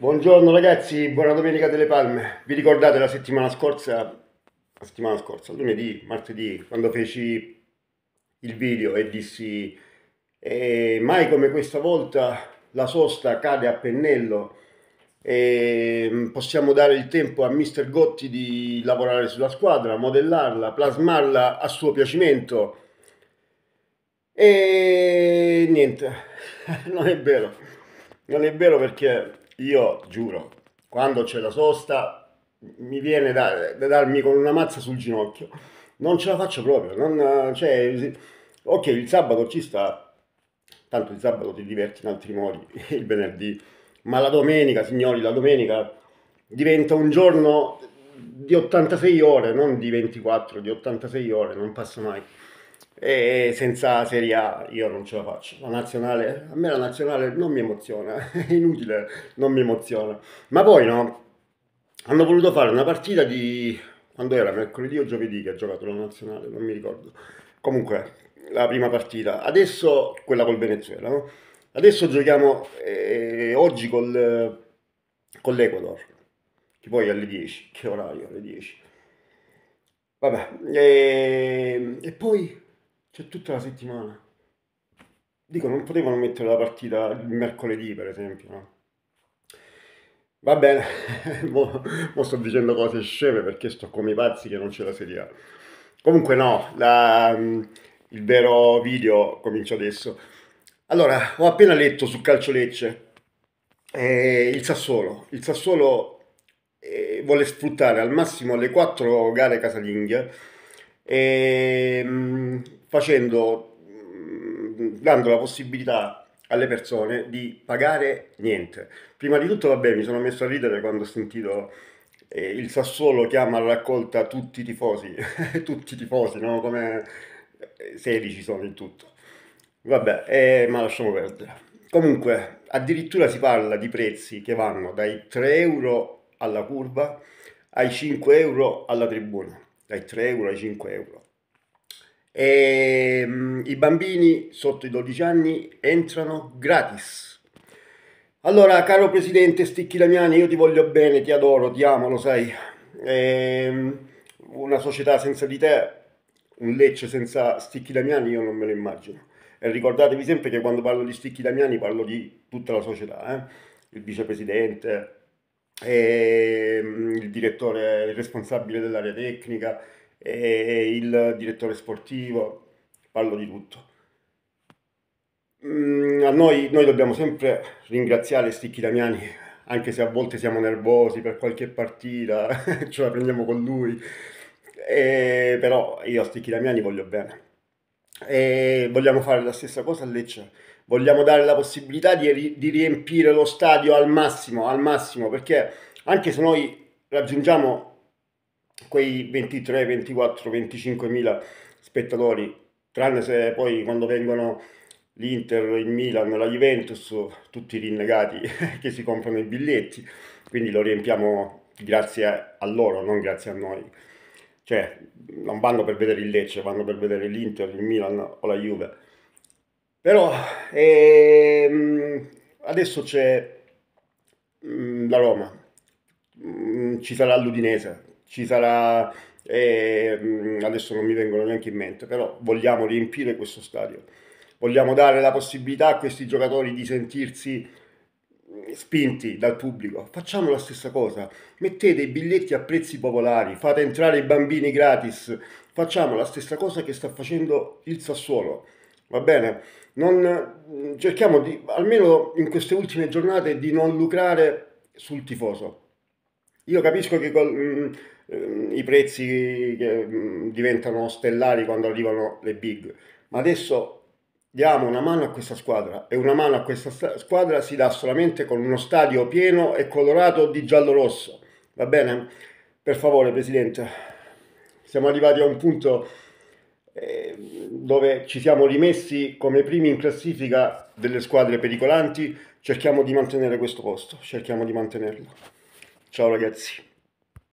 Buongiorno ragazzi, buona domenica delle palme. Vi ricordate la settimana scorsa, la settimana scorsa, lunedì, martedì, quando feci il video e dissi eh, mai come questa volta la sosta cade a pennello e possiamo dare il tempo a Mister Gotti di lavorare sulla squadra, modellarla, plasmarla a suo piacimento. E niente, non è vero, non è vero perché io giuro, quando c'è la sosta mi viene da, da darmi con una mazza sul ginocchio. Non ce la faccio proprio. Non, cioè, ok, il sabato ci sta, tanto il sabato ti diverti in altri modi, il venerdì, ma la domenica, signori, la domenica diventa un giorno di 86 ore, non di 24, di 86 ore, non passa mai e senza Serie A io non ce la faccio. La nazionale, a me la nazionale non mi emoziona, è inutile, non mi emoziona. Ma poi no, hanno voluto fare una partita di... quando era? Mercoledì o giovedì che ha giocato la nazionale, non mi ricordo. Comunque, la prima partita. Adesso quella col Venezuela, no? Adesso giochiamo eh, oggi col, con l'Ecuador, che poi alle 10, che orario? Alle 10. Vabbè, e, ehm, e poi c'è tutta la settimana. Dico, non potevano mettere la partita il mercoledì, per esempio, no? Va bene, mo, mo, sto dicendo cose sceme perché sto come i pazzi che non c'è la serie A. Comunque no, la, mm, il vero video comincia adesso. Allora, ho appena letto su Calcio Lecce eh, il Sassuolo. Il Sassuolo eh, vuole sfruttare al massimo le quattro gare casalinghe e, ehm, facendo, mm, dando la possibilità alle persone di pagare niente. Prima di tutto, vabbè, mi sono messo a ridere quando ho sentito eh, il Sassuolo chiama alla raccolta tutti i tifosi, tutti i tifosi, no? Come 16 eh, sono in tutto. Vabbè, eh, ma lasciamo perdere. Comunque, addirittura si parla di prezzi che vanno dai 3 euro alla curva ai 5 euro alla tribuna dai 3 euro ai 5 euro. E, mh, mm, I bambini sotto i 12 anni entrano gratis. Allora, caro Presidente Sticchi Damiani, io ti voglio bene, ti adoro, ti amo, lo sai. E, mm, una società senza di te, un Lecce senza Sticchi Damiani, io non me lo immagino. E ricordatevi sempre che quando parlo di Sticchi Damiani parlo di tutta la società, eh? il vicepresidente, e mm, il direttore il responsabile dell'area tecnica, il direttore sportivo, parlo di tutto. Mm, a noi, noi dobbiamo sempre ringraziare Sticchi Damiani, anche se a volte siamo nervosi per qualche partita, ce la prendiamo con lui, e, eh, però io a Sticchi Damiani voglio bene e vogliamo fare la stessa cosa a Lecce. Vogliamo dare la possibilità di, di riempire lo stadio al massimo, al massimo, perché anche se noi raggiungiamo quei 23, 24, 25 mila spettatori, tranne se poi quando vengono l'Inter, il Milan, la Juventus, tutti i rinnegati che si comprano i biglietti, quindi lo riempiamo grazie a loro, non grazie a noi cioè non vanno per vedere il Lecce, vanno per vedere l'Inter, il Milan o la Juve. Però ehm, adesso c'è mh, mm, la Roma, mh, mm, ci sarà l'Udinese, ci sarà, ehm, adesso non mi vengono neanche in mente, però vogliamo riempire questo stadio, vogliamo dare la possibilità a questi giocatori di sentirsi spinti dal pubblico, facciamo la stessa cosa, mettete i biglietti a prezzi popolari, fate entrare i bambini gratis, facciamo la stessa cosa che sta facendo il Sassuolo, va bene? Non, mm, cerchiamo di, almeno in queste ultime giornate, di non lucrare sul tifoso. Io capisco che col, mh, mm, mm, i prezzi che, mh, diventano stellari quando arrivano le big, ma adesso diamo una mano a questa squadra e una mano a questa st- squadra si dà solamente con uno stadio pieno e colorato di giallo-rosso. Va bene? Per favore, Presidente, siamo arrivati a un punto eh, dove ci siamo rimessi come primi in classifica delle squadre pericolanti. Cerchiamo di mantenere questo posto, cerchiamo di mantenerlo. Ciao ragazzi.